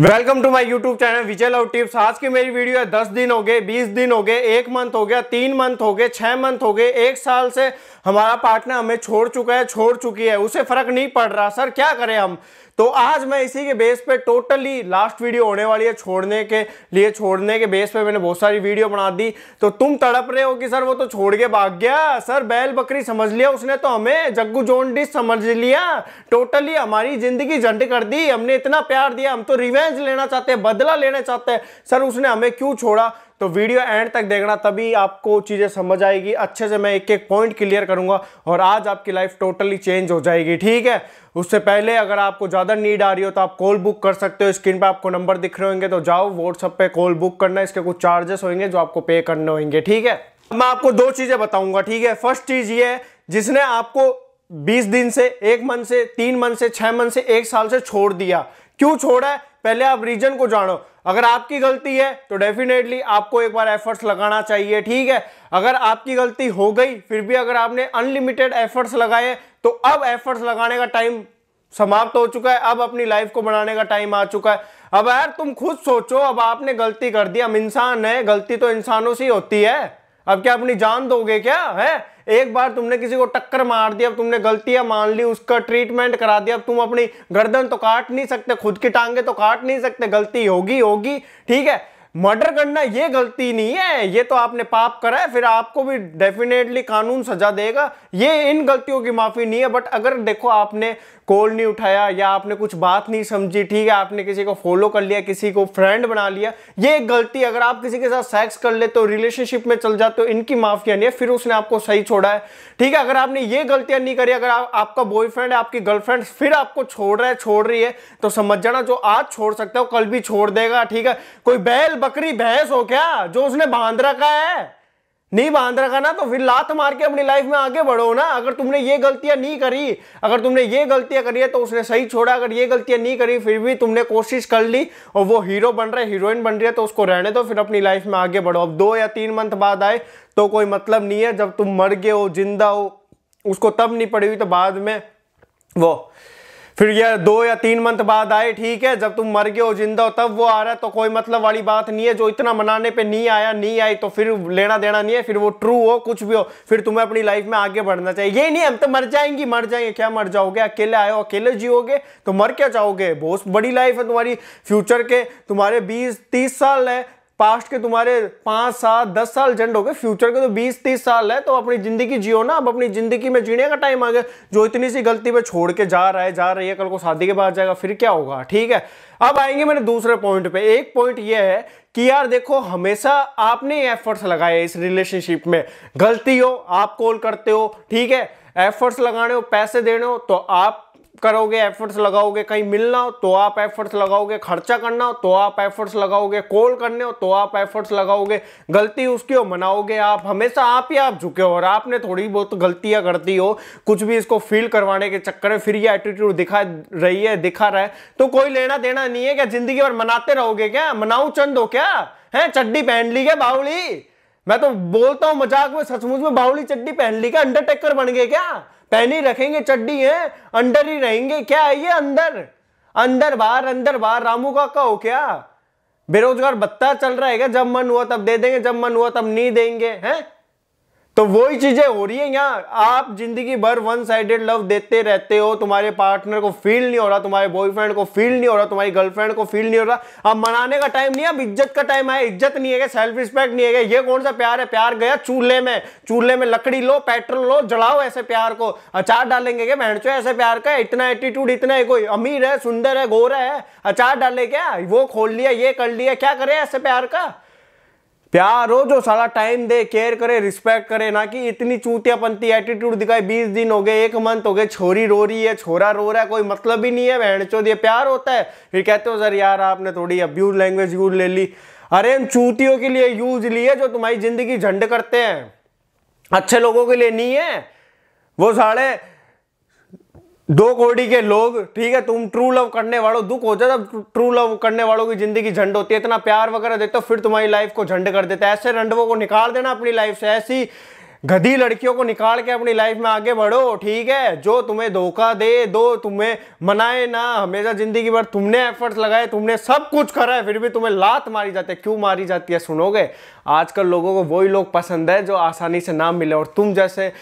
welcome to my YouTube channel Vijay love tips आज की मेरी वीडियो है दस दिन हो गए बीस दिन हो गए एक मंथ हो गया तीन मंथ हो गए छः मंथ हो गए एक साल से हमारा पार्टनर हमें छोड़ चुका है छोड़ चुकी है उसे फर्क नहीं पड़ रहा सर क्या करें हम तो आज मैं इसी के बेस पे टोटली लास्ट वीडियो होने वाली है छोड़ने के लिए छोड़ने के बेस पे मैंने बहुत सारी वीडियो बना दी तो तुम तड़प रहे हो कि सर वो तो छोड़ के भाग गया सर बैल बकरी समझ लिया उसने तो हमें जग्गू जोनडिस समझ लिया टोटली हमारी जिंदगी झंड कर दी हमने इतना प्यार दिया हम तो रिवेंज लेना चाहते हैं बदला लेना चाहते हैं सर उसने हमें क्यों छोड़ा तो वीडियो एंड तक देखना तभी आपको चीज़ें समझ आएगी अच्छे से मैं एक एक पॉइंट क्लियर करूंगा और आज आपकी लाइफ टोटली चेंज हो जाएगी ठीक है उससे पहले अगर आपको ज़्यादा नीड आ रही हो तो आप कॉल बुक कर सकते हो स्क्रीन पर आपको नंबर दिख रहे होंगे तो जाओ व्हाट्सअप पे कॉल बुक करना इसके कुछ चार्जेस होंगे जो आपको पे करने होंगे ठीक है मैं आपको दो चीज़ें बताऊंगा ठीक है फर्स्ट चीज़ ये है जिसने आपको 20 दिन से एक मंथ से तीन मंथ से छह मंथ से एक साल से छोड़ दिया क्यों छोड़ा है पहले आप रीजन को जानो अगर आपकी गलती है तो डेफिनेटली आपको एक बार एफर्ट्स लगाना चाहिए ठीक है अगर आपकी गलती हो गई फिर भी अगर आपने अनलिमिटेड एफर्ट्स लगाए तो अब एफर्ट्स लगाने का टाइम समाप्त हो चुका है अब अपनी लाइफ को बनाने का टाइम आ चुका है अब यार तुम खुद सोचो अब आपने गलती कर दी हम इंसान है गलती तो इंसानों से होती है अब क्या अपनी जान दोगे क्या है एक बार तुमने किसी को टक्कर मार दी अब तुमने गलतियां मान ली उसका ट्रीटमेंट करा दिया अब तुम अपनी गर्दन तो काट नहीं सकते खुद की टांगे तो काट नहीं सकते गलती होगी होगी ठीक है मर्डर करना ये गलती नहीं है ये तो आपने पाप करा है फिर आपको भी डेफिनेटली कानून सजा देगा ये इन गलतियों की माफ़ी नहीं है बट अगर देखो आपने कॉल नहीं उठाया या आपने कुछ बात नहीं समझी ठीक है आपने किसी को फॉलो कर लिया किसी को फ्रेंड बना लिया ये एक गलती अगर आप किसी के साथ सेक्स कर लेते हो रिलेशनशिप में चल जाते हो इनकी माफिया नहीं है फिर उसने आपको सही छोड़ा है ठीक है अगर आपने ये गलतियां नहीं करी अगर आप, आपका बॉयफ्रेंड है आपकी गर्लफ्रेंड फिर आपको छोड़ रहा है छोड़ रही है तो समझ जाना जो आज छोड़ सकता है कल भी छोड़ देगा ठीक है कोई बैल बकरी भैंस हो क्या जो उसने बांध रखा है नहीं बांध रखा ना तो फिर लात मार के अपनी लाइफ में आगे बढ़ो ना अगर तुमने ये गलतियां नहीं करी अगर तुमने ये गलतियां करी है तो उसने सही छोड़ा अगर ये गलतियां नहीं करी फिर भी तुमने कोशिश कर ली और वो हीरो बन रहा है हीरोइन बन रही है तो उसको रहने दो फिर अपनी लाइफ में आगे बढ़ो अब दो या तीन मंथ बाद आए तो कोई मतलब नहीं है जब तुम मर गए हो जिंदा हो उसको तब नहीं पड़ी हुई तो बाद में वो फिर यह दो या तीन मंथ बाद आए ठीक है जब तुम मर गए हो जिंदा हो तब वो आ रहा है तो कोई मतलब वाली बात नहीं है जो इतना मनाने पे नहीं आया नहीं आई तो फिर लेना देना नहीं है फिर वो ट्रू हो कुछ भी हो फिर तुम्हें अपनी लाइफ में आगे बढ़ना चाहिए ये नहीं हम तो मर जाएंगी मर जाएंगे क्या मर जाओगे अकेले आए हो अकेले जियोगे तो मर क्या जाओगे बहुत बड़ी लाइफ है तुम्हारी फ्यूचर के तुम्हारे बीस तीस साल है पास्ट के तुम्हारे पाँच साल दस साल जेंड हो गए फ्यूचर के तो बीस तीस साल है तो अपनी जिंदगी जियो ना अब अपनी जिंदगी में जीने का टाइम आ गया जो इतनी सी गलती पे छोड़ के जा रहा है जा रही है कल को शादी के बाद जाएगा फिर क्या होगा ठीक है अब आएंगे मेरे दूसरे पॉइंट पे एक पॉइंट ये है कि यार देखो हमेशा आपने एफर्ट्स लगाए इस रिलेशनशिप में गलती हो आप कॉल करते हो ठीक है एफर्ट्स लगाने हो पैसे देने हो तो आप करोगे एफर्ट्स लगाओगे कहीं मिलना हो तो आप एफर्ट्स लगाओगे खर्चा करना हो तो आप एफर्ट्स लगाओगे कॉल करने हो तो आप एफर्ट्स लगाओगे गलती उसकी हो मनाओगे आप हमेशा आप ही आप झुके हो और आपने थोड़ी बहुत गलतियां कर दी हो कुछ भी इसको फील करवाने के चक्कर में फिर ये एटीट्यूड दिखा रही है दिखा रहा है तो कोई लेना देना नहीं है क्या जिंदगी भर मनाते रहोगे क्या मनाऊ चंद हो क्या है चड्डी पहन ली क्या बाउली मैं तो बोलता हूं मजाक में सचमुच में बाहुली चड्डी पहन ली क्या अंडरटेकर बन गए क्या पहनी रखेंगे चड्डी है अंडर ही रहेंगे क्या है ये अंदर अंदर बाहर अंदर बाहर रामू का हो क्या बेरोजगार बत्ता चल रहा है क्या जब मन हुआ तब दे देंगे जब मन हुआ तब नहीं देंगे हैं तो वही चीजें हो रही है यहाँ आप जिंदगी भर वन साइडेड लव देते रहते हो तुम्हारे पार्टनर को फील नहीं हो रहा तुम्हारे बॉयफ्रेंड को फील नहीं हो रहा तुम्हारी गर्लफ्रेंड को फील नहीं हो रहा अब मनाने का टाइम नहीं अब इज्जत का टाइम है इज्जत नहीं है सेल्फ रिस्पेक्ट नहीं है ये कौन सा प्यार है प्यार गया चूल्हे में चूल्हे में लकड़ी लो पेट्रोल लो जलाओ ऐसे प्यार को अचार डालेंगे क्या चो ऐसे प्यार का इतना एटीट्यूड इतना कोई अमीर है सुंदर है गोरा है अचार डाले क्या वो खोल लिया ये कर लिया क्या करे ऐसे प्यार का प्यार हो जो सारा टाइम दे केयर करे रिस्पेक्ट करे ना कि इतनी पंती एटीट्यूड दिखाए बीस दिन हो गए एक मंथ हो गए छोरी रो रही है छोरा रो रहा है कोई मतलब ही नहीं है बहन चो ये प्यार होता है फिर कहते हो सर यार आपने थोड़ी अब्यूज लैंग्वेज यूज ले ली अरे हम चूतियों के लिए यूज लिए जो तुम्हारी जिंदगी झंड करते हैं अच्छे लोगों के लिए नहीं है वो साढ़े दो कोड़ी के लोग ठीक है तुम ट्रू लव करने वालों दुख हो जाता ट्रू लव करने वालों की जिंदगी झंड होती है इतना प्यार वगैरह देते हो फिर तुम्हारी लाइफ को झंड कर देते ऐसे रंडवों को निकाल देना अपनी लाइफ से ऐसी गधी लड़कियों को निकाल के अपनी लाइफ में आगे बढ़ो ठीक है जो तुम्हें धोखा दे दो तुम्हें मनाए ना हमेशा जिंदगी भर तुमने एफर्ट्स लगाए तुमने सब कुछ करा है फिर भी तुम्हें लात मारी जाती है क्यों मारी जाती है सुनोगे आजकल लोगों को वही लोग पसंद है जो आसानी से ना मिले और तुम जैसे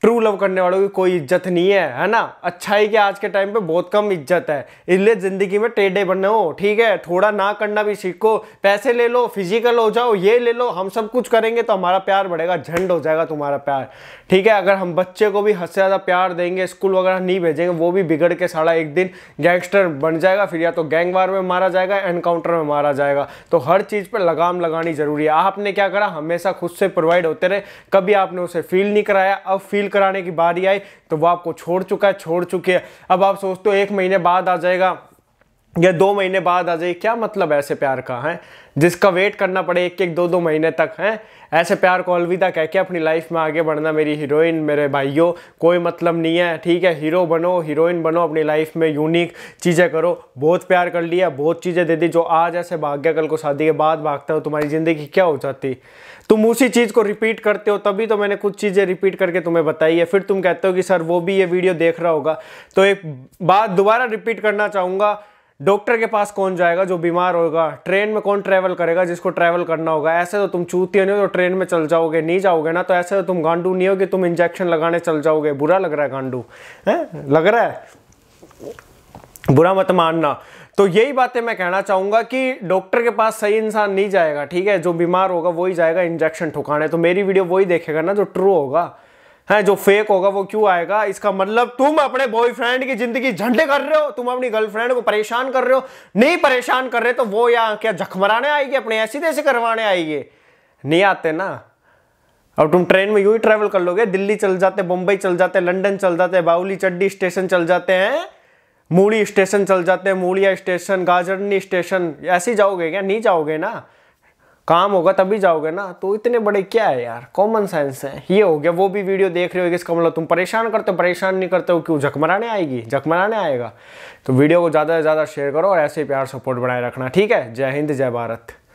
ट्रू लव करने वालों की कोई इज्जत नहीं है है ना अच्छाई की आज के टाइम पे बहुत कम इज्जत है इसलिए ज़िंदगी में टेढ़े बनने हो ठीक है थोड़ा ना करना भी सीखो पैसे ले लो फिजिकल हो जाओ ये ले लो हम सब कुछ करेंगे तो हमारा प्यार बढ़ेगा झंड हो जाएगा तुम्हारा प्यार ठीक है अगर हम बच्चे को भी हद से ज़्यादा प्यार देंगे स्कूल वगैरह नहीं भेजेंगे वो भी बिगड़ के साला एक दिन गैंगस्टर बन जाएगा फिर या तो गैंग वार में मारा जाएगा एनकाउंटर में मारा जाएगा तो हर चीज़ पर लगाम लगानी ज़रूरी है आपने क्या करा हमेशा खुद से प्रोवाइड होते रहे कभी आपने उसे फील नहीं कराया अब फील अपील कराने की बारी आई तो वो आपको छोड़ चुका है छोड़ चुकी है अब आप सोचते हो एक महीने बाद आ जाएगा या दो महीने बाद आ जाए क्या मतलब ऐसे प्यार का है जिसका वेट करना पड़े एक एक दो दो महीने तक हैं ऐसे प्यार को अलविदा कह के अपनी लाइफ में आगे बढ़ना मेरी हीरोइन मेरे भाइयों कोई मतलब नहीं है ठीक है हीरो बनो हीरोइन बनो अपनी लाइफ में यूनिक चीज़ें करो बहुत प्यार कर लिया बहुत चीज़ें दे दी जो आज ऐसे भाग गया कल को शादी के बाद भागता हो तुम्हारी ज़िंदगी क्या हो जाती तुम उसी चीज़ को रिपीट करते हो तभी तो मैंने कुछ चीज़ें रिपीट करके तुम्हें बताई है फिर तुम कहते हो कि सर वो भी ये वीडियो देख रहा होगा तो एक बात दोबारा रिपीट करना चाहूँगा डॉक्टर के पास कौन जाएगा जो बीमार होगा ट्रेन में कौन ट्रैवल करेगा जिसको ट्रैवल करना होगा ऐसे तो तुम चूतिए नहीं हो तो ट्रेन में चल जाओगे नहीं जाओगे ना तो ऐसे तो तुम गांडू नहीं होगे तुम इंजेक्शन लगाने चल जाओगे बुरा लग रहा है गांडू है लग रहा है बुरा मत मानना तो यही बातें मैं कहना चाहूंगा कि डॉक्टर के पास सही इंसान नहीं जाएगा ठीक है जो बीमार होगा वही जाएगा इंजेक्शन ठुकाने तो मेरी वीडियो वही देखेगा ना जो ट्रू होगा है जो फेक होगा वो क्यों आएगा इसका मतलब तुम अपने बॉयफ्रेंड की जिंदगी झंडे कर रहे हो तुम अपनी गर्लफ्रेंड को परेशान कर रहे हो नहीं परेशान कर रहे तो वो यहाँ क्या जखमराने आएगी अपने ऐसी तैसे करवाने आएगी नहीं आते ना अब तुम ट्रेन में यू ही ट्रेवल कर लोगे दिल्ली चल जाते बम्बई चल जाते लंडन चल जाते बाउली चड्डी स्टेशन चल जाते हैं मूड़ी स्टेशन चल जाते हैं मूलिया स्टेशन गाजरनी स्टेशन ऐसे जाओगे क्या नहीं जाओगे ना काम होगा तभी जाओगे ना तो इतने बड़े क्या है यार कॉमन सेंस है ये हो गया वो भी वीडियो देख रहे हो इसका मतलब तुम परेशान करते हो परेशान नहीं करते हो क्यों झकमराने आएगी झकमराने आएगा तो वीडियो को ज़्यादा से ज़्यादा शेयर करो और ऐसे ही प्यार सपोर्ट बनाए रखना ठीक है जय हिंद जय भारत